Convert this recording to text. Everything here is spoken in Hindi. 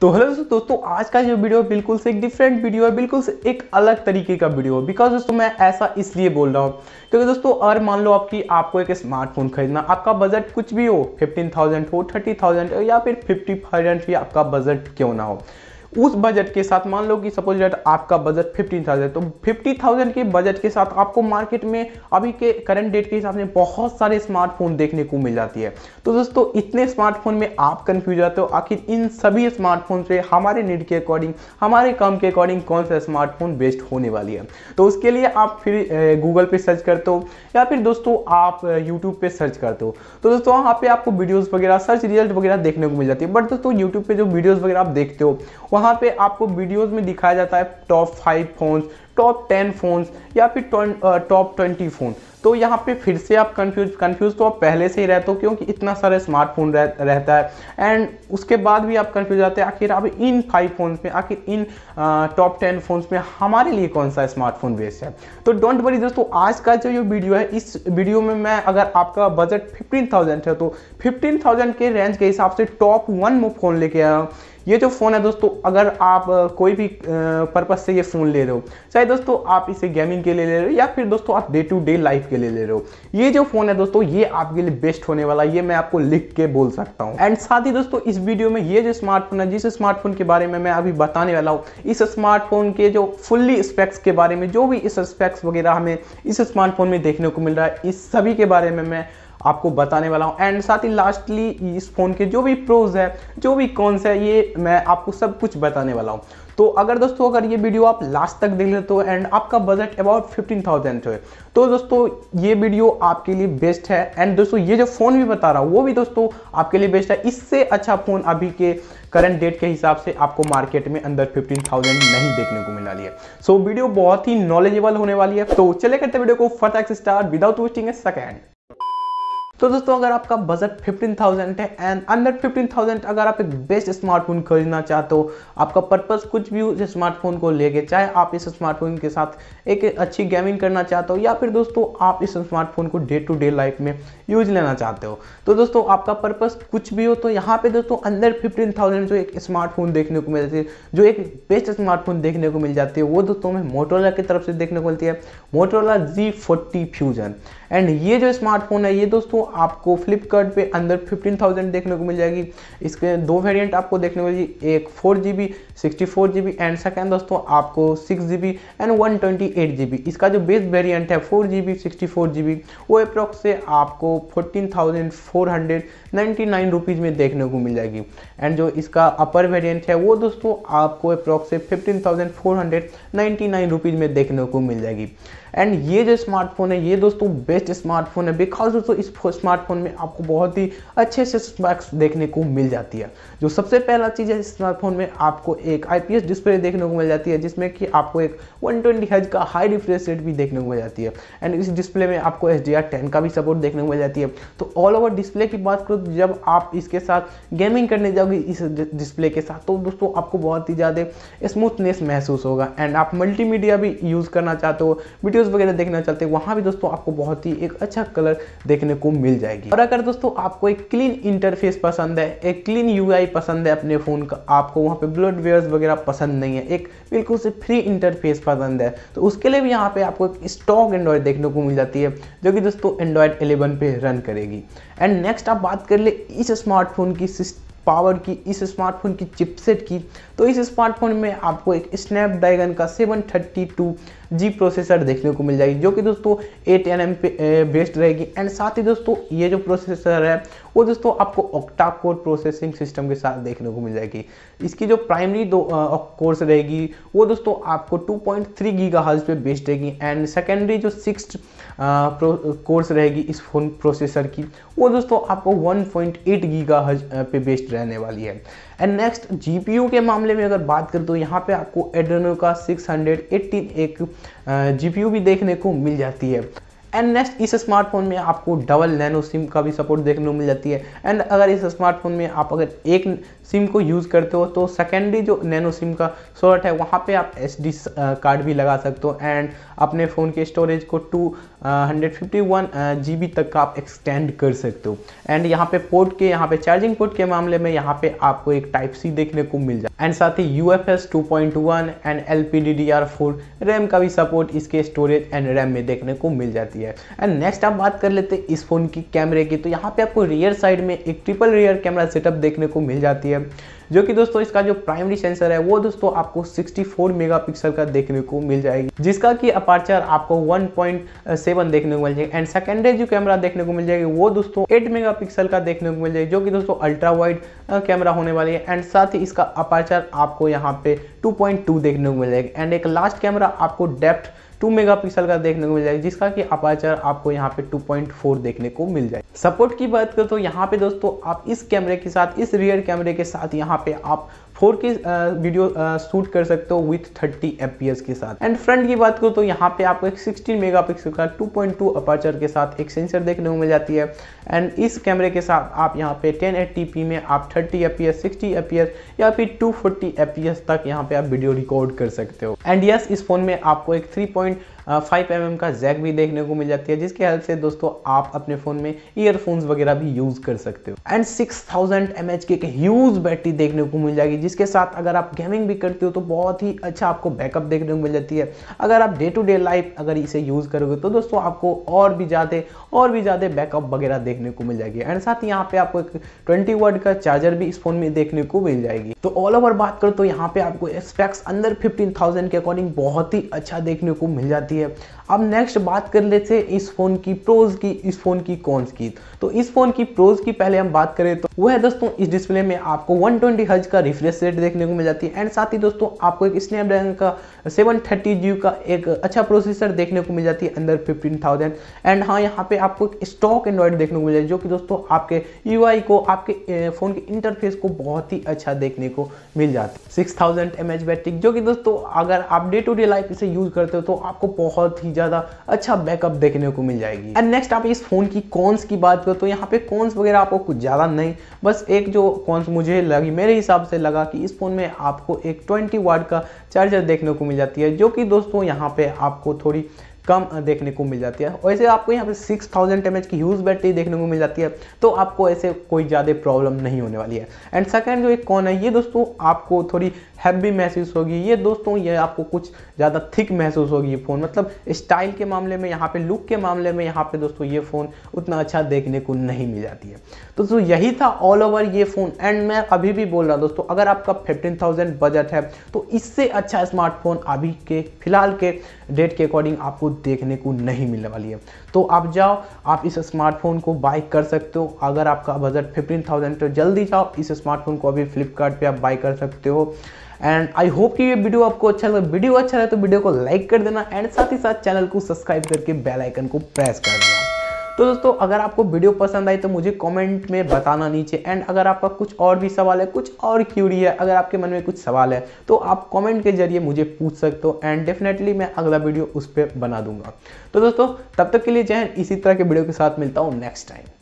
तो हेलो दोस्तों दोस्तों तो आज का जो वीडियो बिल्कुल से एक डिफरेंट वीडियो है बिल्कुल से एक अलग तरीके का वीडियो है बिकॉज दोस्तों मैं ऐसा इसलिए बोल रहा हूँ क्योंकि दोस्तों अगर मान लो आपकी आपको एक स्मार्टफोन खरीदना आपका बजट कुछ भी हो फिफ्टीन थाउजेंड हो थर्टी थाउजेंड या फिर फिफ्टी थाउजेंड भी आपका बजट क्यों ना हो उस बजट के साथ मान लो कि सपोज डेट आपका बजट फिफ्टीन थाउजेंड तो फिफ्टी थाउजेंड के बजट के साथ आपको मार्केट में अभी के करंट डेट के हिसाब से बहुत सारे स्मार्टफोन देखने को मिल जाती है तो दोस्तों इतने स्मार्टफोन में आप कंफ्यूज रहते हो आखिर इन सभी स्मार्टफोन से हमारे नीड के अकॉर्डिंग हमारे काम के अकॉर्डिंग कौन सा स्मार्टफोन बेस्ट होने वाली है तो उसके लिए आप फिर गूगल पे सर्च करते हो या फिर दोस्तों आप यूट्यूब पे सर्च करते हो तो दोस्तों वहाँ पे आपको वीडियोज़ वगैरह सर्च रिजल्ट वगैरह देखने को मिल जाती है बट दोस्तों यूट्यूब पर जो वीडियोज़ वगैरह आप देखते हो वहाँ पे आपको वीडियोस में दिखाया जाता है top five phones top ten phones या फिर टॉप ट्वेंटी फ़ोन तो यहाँ पे फिर से आप कंफ्यूज कंफ्यूज तो आप पहले से ही रहते हो क्योंकि इतना सारा स्मार्टफोन रह, रहता है एंड उसके बाद भी आप कंफ्यूज रहते हैं आखिर आप इन फाइव फ़ोन्स में आखिर इन टॉप टेन फ़ोन्स में हमारे लिए कौन सा स्मार्टफोन बेस्ट है तो डोंट वरी दोस्तों आज का जो ये वीडियो है इस वीडियो में मैं अगर आपका बजट फिफ्टीन थाउजेंड है तो फिफ्टीन थाउजेंड के रेंज के हिसाब से टॉप वन फ़ोन लेके आया हूँ ये जो फ़ोन है दोस्तों अगर आप कोई भी पर्पज़ से ये फ़ोन ले रहे हो चाहे दोस्तों आप इसे गेमिंग के लिए ले रहे हो या फिर दोस्तों आप डे टू डे लाइफ के लिए ले रहे हो ये जो फ़ोन है दोस्तों ये आपके लिए बेस्ट होने वाला है ये मैं आपको लिख के बोल सकता हूँ एंड साथ ही दोस्तों इस वीडियो में ये जो स्मार्टफोन है जिस स्मार्टफोन के बारे में मैं अभी बताने वाला हूँ इस स्मार्टफोन के जो फुल्ली स्पेक्स के बारे में जो भी इस स्पेक्स वगैरह हमें इस स्मार्टफोन में देखने को मिल रहा है इस सभी के बारे में मैं आपको बताने वाला हूँ एंड साथ ही लास्टली इस फ़ोन के जो भी प्रोज है जो भी कॉन्स है ये मैं आपको सब कुछ बताने वाला हूँ तो अगर दोस्तों अगर ये वीडियो आप लास्ट तक देख लेते हो एंड आपका बजट अबाउट फिफ्टीन थाउजेंड है तो दोस्तों ये वीडियो आपके लिए बेस्ट है एंड दोस्तों ये जो फ़ोन भी बता रहा हूँ वो भी दोस्तों आपके लिए बेस्ट है इससे अच्छा फ़ोन अभी के करंट डेट के हिसाब से आपको मार्केट में अंदर फिफ्टीन थाउजेंड नहीं देखने को मिला लिया सो so, वीडियो बहुत ही नॉलेजेबल होने वाली है तो चले करते वीडियो को फर्थ एक्स start without wasting a second तो दोस्तों अगर आपका बजट 15000 है एंड अंडर 15000 अगर आप एक बेस्ट स्मार्टफोन खरीदना चाहते हो आपका पर्पस कुछ भी उस स्मार्टफोन को लेके चाहे आप इस स्मार्टफोन के साथ एक अच्छी गेमिंग करना चाहते हो या फिर दोस्तों आप इस स्मार्टफोन को डे टू डे लाइफ में यूज लेना चाहते हो तो दोस्तों आपका पर्पस कुछ भी हो तो यहाँ पे दोस्तों अंडर फिफ्टीन जो एक स्मार्टफोन देखने को मिलती है जो एक बेस्ट स्मार्टफोन देखने को मिल जाती है वो दोस्तों में मोटोला की तरफ से देखने को मिलती है Motorola G forty fusion and ये जो स्मार्टफोन है ये दोस्तों आपको फ्लिपकार्ट पे अंदर फिफ्टीन थाउजेंड देखने को मिल जाएगी इसके दो वेरिएंट आपको देखने को मिलेगी एक four G B sixty four G B and second दोस्तों आपको six G B and one twenty eight G B इसका जो बेस्ट वेरियंट है four G B sixty four G B वो अप्रोक्स से आपको fourteen thousand four hundred ninety nine rupees में देखने को मिल जाएगी एंड जो इसका अपर वेरियंट है वो दोस्तों आपको अप्रोक्स से fifteen thousand four hundred ninety nine rupees में देखने को मिल जाएगी एंड ये जो स्मार्टफोन है ये दोस्तों बेस्ट स्मार्टफोन है बिकॉज दोस्तों इस स्मार्टफोन में आपको बहुत ही अच्छे से स्पैक्स देखने को मिल जाती है जो सबसे पहला चीज़ है इस स्मार्टफोन में आपको एक आई डिस्प्ले देखने को मिल जाती है जिसमें कि आपको एक वन ट्वेंटी का हाई रिफ्रेश रेट भी देखने को मिल जाती है एंड इस डिस्प्ले में आपको एच डी का भी सपोर्ट देखने को मिल जाती है तो ऑल ओवर डिस्प्ले की बात करो तो जब आप इसके साथ गेमिंग करने जाओगे इस डिस्प्ले के साथ तो दोस्तों आपको बहुत ही ज़्यादा स्मूथनेस महसूस होगा एंड आप मल्टीमीडिया भी यूज़ करना चाहते हो वीडियो वीडियोस वगैरह देखना चाहते हैं वहां भी दोस्तों आपको बहुत ही एक अच्छा कलर देखने को मिल जाएगी और अगर दोस्तों आपको एक क्लीन इंटरफेस पसंद है एक क्लीन यू पसंद है अपने फ़ोन का आपको वहां पर ब्लड वेयर वगैरह पसंद नहीं है एक बिल्कुल से फ्री इंटरफेस पसंद है तो उसके लिए भी यहाँ पे आपको एक स्टॉक एंड्रॉयड देखने को मिल जाती है जो कि दोस्तों एंड्रॉयड एलेवन पे रन करेगी एंड नेक्स्ट आप बात कर ले इस स्मार्टफोन की पावर की इस स्मार्टफोन की चिपसेट की तो इस स्मार्टफोन में आपको एक स्नैपड्रैगन का 732 जी प्रोसेसर देखने को मिल जाएगी जो कि दोस्तों एट एन एम पे बेस्ड रहेगी एंड साथ ही दोस्तों ये जो प्रोसेसर है वो दोस्तों आपको ऑक्टा कोर प्रोसेसिंग सिस्टम के साथ देखने को मिल जाएगी इसकी जो प्राइमरी दो कोर्स रहेगी वो दोस्तों आपको टू पॉइंट थ्री गीगा हज पे बेस्ड रहेगी एंड सेकेंडरी जो सिक्स कोर्स रहेगी इस फोन प्रोसेसर की वो दोस्तों आपको वन पॉइंट एट गीगा हज पे बेस्ड रहने वाली है एंड नेक्स्ट यू के मामले में अगर बात करें तो यहाँ पे आपको एड्रेनो का सिक्स हंड्रेड एट्टी एक जी भी देखने को मिल जाती है एंड नेक्स्ट इस स्मार्टफोन में आपको डबल नैनो सिम का भी सपोर्ट देखने को मिल जाती है एंड अगर इस स्मार्टफोन में आप अगर एक सिम को यूज़ करते हो तो सेकेंडरी जो नैनो सिम का स्लॉट है वहाँ पे आप एस कार्ड भी लगा सकते हो एंड अपने फ़ोन के स्टोरेज को two hundred fifty one G B तक का आप एक्सटेंड कर सकते हो एंड यहाँ पे पोर्ट के यहाँ पे चार्जिंग पोर्ट के मामले में यहाँ पे आपको एक टाइप सी देखने को मिल जाए एंड साथ ही U F S two point one and L P D D R four RAM का भी सपोर्ट इसके स्टोरेज एंड रैम में देखने को मिल जाती है एंड नेक्स्ट आप बात कर लेते हैं इस फ़ोन की कैमरे की तो यहाँ पे आपको रियर साइड में एक ट्रिपल रियर कैमरा सेटअप देखने को मिल जाती है जो कि दोस्तों इसका जो प्राइमरी सेंसर है वो दोस्तों आपको 64 मेगापिक्सल का देखने को मिल जाएगी जिसका कि अपार्चर आपको 1.7 देखने को मिल जाएगा एंड सेकेंडरी जो कैमरा देखने को मिल जाएगी वो दोस्तों 8 मेगापिक्सल का देखने को मिल जाएगी जो कि दोस्तों अल्ट्रा वाइड कैमरा होने वाली है एंड साथ ही इसका अपार्चर आपको यहाँ पे टू देखने को मिल जाएगा एंड एक लास्ट कैमरा आपको डेप्थ 2 मेगापिक्सल का देखने को मिल जाएगा जिसका कि अपाचर आपको यहाँ पे 2.4 देखने को मिल जाए सपोर्ट की बात करें तो यहाँ पे दोस्तों आप इस कैमरे के साथ इस रियर कैमरे के साथ यहाँ पे आप फोर के वीडियो शूट कर सकते हो विथ थर्टी एफ के साथ एंड फ्रंट की बात करो तो यहाँ पे आपको एक सिक्सटीन मेगा का टू पॉइंट टू अपाचर के साथ एक सेंसर देखने को मिल जाती है एंड इस कैमरे के साथ आप यहाँ पे टेन पी में आप थर्टी एफ सिक्सटी एफ या फिर टू फोर्टी तक यहाँ पे आप वीडियो रिकॉर्ड कर सकते हो एंड यस yes, इस फोन में आपको एक थ्री पॉइंट फाइव एम का जैक भी देखने को मिल जाती है जिसकी हेल्प से दोस्तों आप अपने फ़ोन में ईयरफोन्स वगैरह भी यूज़ कर सकते हो and six thousand M H की एक ह्यूज बैटरी देखने को मिल जाएगी जिसके साथ अगर आप गेमिंग भी करते हो तो बहुत ही अच्छा आपको बैकअप देखने को मिल जाती है अगर आप डे टू डे लाइफ अगर इसे यूज़ करोगे तो दोस्तों आपको और भी ज़्यादा और भी ज़्यादा बैकअप वगैरह देखने को मिल जाएगी एंड साथ ही यहाँ पे आपको एक ट्वेंटी वर्ड का चार्जर भी इस फोन में देखने को मिल जाएगी तो ऑल ओवर बात करो तो यहाँ पे आपको एक्सपेक्ट अंदर फिफ्टीन थाउजेंड के अकॉर्डिंग बहुत ही अच्छा देखने को मिल जाती है जाती है अब नेक्स्ट बात कर लेते हैं इस फ़ोन की प्रोज की इस फ़ोन की कॉन्स की तो इस फ़ोन की प्रोज की पहले हम बात करें तो वो है दोस्तों इस डिस्प्ले में आपको 120 ट्वेंटी हज का रिफ्रेश रेट देखने को मिल जाती है एंड साथ ही दोस्तों आपको एक स्नैपड्रैगन का सेवन थर्टी का एक अच्छा प्रोसेसर देखने को मिल जाती है अंदर फिफ्टीन थाउजेंड एंड हाँ यहाँ पे आपको एक स्टॉक एंड्रॉयड देखने को मिल जाती है जो कि दोस्तों आपके यू को आपके फ़ोन के इंटरफेस को बहुत ही अच्छा देखने को मिल जाता है सिक्स थाउजेंड बैटरी जो कि दोस्तों अगर आप डे टू डे लाइफ इसे यूज़ करते हो तो आपको बहुत ही ज़्यादा अच्छा बैकअप देखने को मिल जाएगी एंड नेक्स्ट आप इस फ़ोन की कॉन्स की बात करो तो यहाँ पे कॉन्स वगैरह आपको कुछ ज़्यादा नहीं बस एक जो कॉन्स मुझे लगी मेरे हिसाब से लगा कि इस फ़ोन में आपको एक ट्वेंटी वाट का चार्जर देखने को मिल जाती है जो कि दोस्तों यहाँ पे आपको थोड़ी कम देखने को मिल जाती है वैसे आपको यहाँ पे सिक्स थाउजेंड एम की ह्यूज बैटरी देखने को मिल जाती है तो आपको ऐसे कोई ज़्यादा प्रॉब्लम नहीं होने वाली है एंड सेकेंड जो एक कौन है ये दोस्तों आपको थोड़ी हैवी महसूस होगी ये दोस्तों ये आपको कुछ ज़्यादा थिक महसूस होगी ये फ़ोन मतलब स्टाइल के मामले में यहाँ पे लुक के मामले में यहाँ पे दोस्तों ये फ़ोन उतना अच्छा देखने को नहीं मिल जाती है तो दोस्तों यही था ऑल ओवर ये फ़ोन एंड मैं अभी भी बोल रहा दोस्तों अगर आपका फिफ्टीन थाउजेंड बजट है तो इससे अच्छा स्मार्टफोन अभी के फिलहाल के डेट के अकॉर्डिंग आपको देखने को नहीं मिलने वाली है तो आप जाओ आप इस स्मार्टफोन को बाई कर सकते हो अगर आपका बजट फिफ्टीन थाउजेंड तो जल्दी जाओ इस स्मार्टफोन को अभी फ्लिपकार्ट आप बाई कर सकते हो एंड आई होप कि ये वीडियो आपको अच्छा लगा वीडियो अच्छा लगा तो वीडियो को लाइक कर देना एंड साथ ही साथ चैनल को सब्सक्राइब करके बेल आइकन को प्रेस कर देना तो दोस्तों अगर आपको वीडियो पसंद आई तो मुझे कमेंट में बताना नीचे एंड अगर आपका कुछ और भी सवाल है कुछ और क्यूरी है अगर आपके मन में कुछ सवाल है तो आप कमेंट के जरिए मुझे पूछ सकते हो एंड डेफिनेटली मैं अगला वीडियो उस पर बना दूंगा तो दोस्तों तब तक के लिए जय इसी तरह के वीडियो के साथ मिलता हूँ नेक्स्ट टाइम